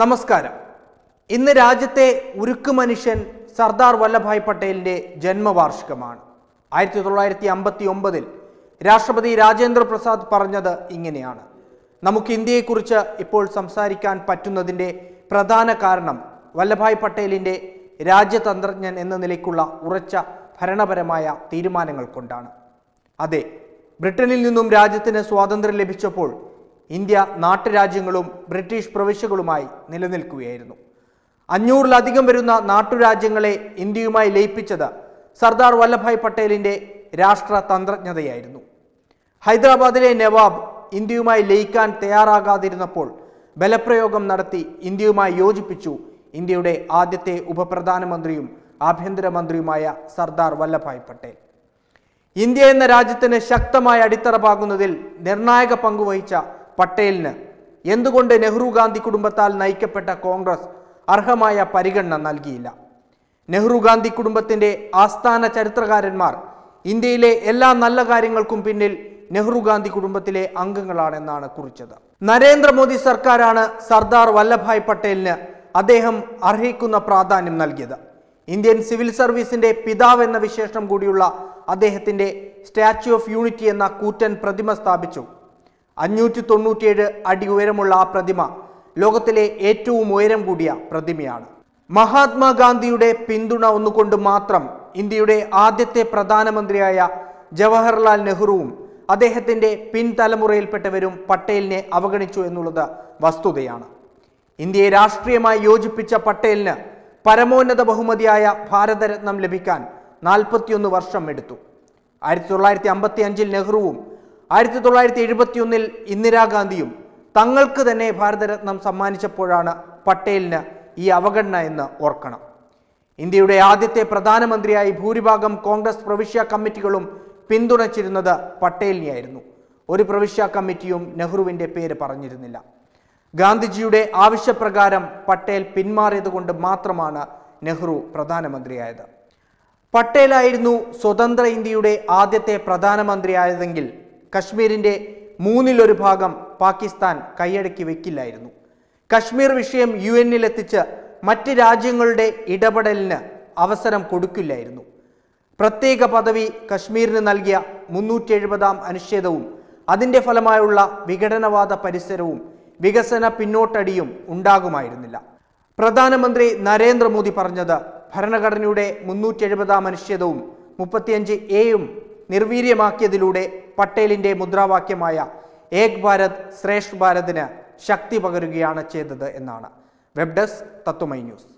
നമസ്കാരം ഇന്ന് രാജ്യത്തെ ഉരുക്ക് മനുഷ്യൻ സർദാർ വല്ലഭായ് പട്ടേലിന്റെ ജന്മവാർഷികമാണ് ആയിരത്തി തൊള്ളായിരത്തി അമ്പത്തി ഒമ്പതിൽ രാഷ്ട്രപതി രാജേന്ദ്ര പ്രസാദ് പറഞ്ഞത് ഇങ്ങനെയാണ് നമുക്ക് ഇന്ത്യയെക്കുറിച്ച് ഇപ്പോൾ സംസാരിക്കാൻ പറ്റുന്നതിൻ്റെ പ്രധാന കാരണം വല്ലഭായ് പട്ടേലിൻ്റെ രാജ്യതന്ത്രജ്ഞൻ എന്ന നിലയ്ക്കുള്ള ഉറച്ച ഭരണപരമായ തീരുമാനങ്ങൾ കൊണ്ടാണ് അതെ ബ്രിട്ടനിൽ നിന്നും രാജ്യത്തിന് സ്വാതന്ത്ര്യം ലഭിച്ചപ്പോൾ ഇന്ത്യ നാട്ടുരാജ്യങ്ങളും ബ്രിട്ടീഷ് പ്രവിശ്യകളുമായി നിലനിൽക്കുകയായിരുന്നു അഞ്ഞൂറിലധികം വരുന്ന നാട്ടുരാജ്യങ്ങളെ ഇന്ത്യയുമായി ലയിപ്പിച്ചത് സർദാർ വല്ലഭായ് പട്ടേലിൻ്റെ രാഷ്ട്ര തന്ത്രജ്ഞതയായിരുന്നു ഹൈദരാബാദിലെ നവാബ് ഇന്ത്യയുമായി ലയിക്കാൻ തയ്യാറാകാതിരുന്നപ്പോൾ ബലപ്രയോഗം നടത്തി ഇന്ത്യയുമായി യോജിപ്പിച്ചു ഇന്ത്യയുടെ ആദ്യത്തെ ഉപപ്രധാനമന്ത്രിയും ആഭ്യന്തരമന്ത്രിയുമായ സർദാർ വല്ലഭായ് പട്ടേൽ ഇന്ത്യ എന്ന രാജ്യത്തിന് ശക്തമായ അടിത്തറ പാകുന്നതിൽ നിർണായക പങ്കുവഹിച്ച പട്ടേലിന് എന്തുകൊണ്ട് നെഹ്റു ഗാന്ധി കുടുംബത്താൽ നയിക്കപ്പെട്ട കോൺഗ്രസ് അർഹമായ പരിഗണന നൽകിയില്ല നെഹ്റു ഗാന്ധി കുടുംബത്തിൻ്റെ ആസ്ഥാന ചരിത്രകാരന്മാർ ഇന്ത്യയിലെ എല്ലാ നല്ല കാര്യങ്ങൾക്കും പിന്നിൽ നെഹ്റു ഗാന്ധി കുടുംബത്തിലെ അംഗങ്ങളാണെന്നാണ് കുറിച്ചത് നരേന്ദ്രമോദി സർക്കാരാണ് സർദാർ വല്ലഭായ് പട്ടേലിന് അദ്ദേഹം അർഹിക്കുന്ന പ്രാധാന്യം നൽകിയത് ഇന്ത്യൻ സിവിൽ സർവീസിന്റെ പിതാവ് എന്ന വിശേഷം കൂടിയുള്ള അദ്ദേഹത്തിന്റെ സ്റ്റാച്യു ഓഫ് യൂണിറ്റി എന്ന കൂറ്റൻ പ്രതിമ സ്ഥാപിച്ചു അഞ്ഞൂറ്റി തൊണ്ണൂറ്റിയേഴ് അടി ഉയരമുള്ള ആ പ്രതിമ ലോകത്തിലെ ഏറ്റവും ഉയരം കൂടിയ പ്രതിമയാണ് മഹാത്മാഗാന്ധിയുടെ പിന്തുണ ഒന്നുകൊണ്ട് മാത്രം ഇന്ത്യയുടെ ആദ്യത്തെ പ്രധാനമന്ത്രിയായ ജവഹർലാൽ നെഹ്റുവും അദ്ദേഹത്തിൻ്റെ പിൻതലമുറയിൽപ്പെട്ടവരും പട്ടേലിനെ അവഗണിച്ചു എന്നുള്ളത് വസ്തുതയാണ് ഇന്ത്യയെ രാഷ്ട്രീയമായി യോജിപ്പിച്ച പട്ടേലിന് പരമോന്നത ബഹുമതിയായ ഭാരതരത്നം ലഭിക്കാൻ നാൽപ്പത്തിയൊന്ന് വർഷം എടുത്തു ആയിരത്തി തൊള്ളായിരത്തി അമ്പത്തി അഞ്ചിൽ നെഹ്റുവും ആയിരത്തി തൊള്ളായിരത്തി ഒന്നിൽ ഇന്ദിരാഗാന്ധിയും തങ്ങൾക്ക് തന്നെ ഭാരതരത്നം സമ്മാനിച്ചപ്പോഴാണ് പട്ടേലിന് ഈ അവഗണന എന്ന് ഓർക്കണം ഇന്ത്യയുടെ ആദ്യത്തെ പ്രധാനമന്ത്രിയായി ഭൂരിഭാഗം കോൺഗ്രസ് പ്രവിശ്യ കമ്മിറ്റികളും പിന്തുണച്ചിരുന്നത് പട്ടേലിനെയായിരുന്നു ഒരു പ്രവിശ്യ കമ്മിറ്റിയും നെഹ്റുവിൻ്റെ പേര് പറഞ്ഞിരുന്നില്ല ഗാന്ധിജിയുടെ ആവശ്യപ്രകാരം പട്ടേൽ പിന്മാറിയതുകൊണ്ട് മാത്രമാണ് നെഹ്റു പ്രധാനമന്ത്രിയായത് പട്ടേലായിരുന്നു സ്വതന്ത്ര ഇന്ത്യയുടെ ആദ്യത്തെ പ്രധാനമന്ത്രിയായതെങ്കിൽ കശ്മീരിൻ്റെ മൂന്നിലൊരു ഭാഗം പാകിസ്ഥാൻ കൈയടക്കി വയ്ക്കില്ലായിരുന്നു കശ്മീർ വിഷയം യു എന്നിലെത്തിച്ച് മറ്റ് രാജ്യങ്ങളുടെ ഇടപെടലിന് അവസരം കൊടുക്കില്ലായിരുന്നു പ്രത്യേക പദവി കശ്മീരിന് നൽകിയ മുന്നൂറ്റി എഴുപതാം അനുച്ഛേദവും അതിൻ്റെ ഫലമായുള്ള വിഘടനവാദ പരിസരവും വികസന പിന്നോട്ടടിയും ഉണ്ടാകുമായിരുന്നില്ല പ്രധാനമന്ത്രി നരേന്ദ്രമോദി പറഞ്ഞത് ഭരണഘടനയുടെ മുന്നൂറ്റി എഴുപതാം അനുച്ഛേദവും മുപ്പത്തിയഞ്ച് എയും നിർവീര്യമാക്കിയതിലൂടെ പട്ടേലിൻ്റെ മുദ്രാവാക്യമായ ഏക് ഭാരത് ശ്രേഷ്ഠ് ഭാരതിന് ശക്തി പകരുകയാണ് ചെയ്തത് എന്നാണ് വെബ് ഡെസ്ക് തത്വമൈ ന്യൂസ്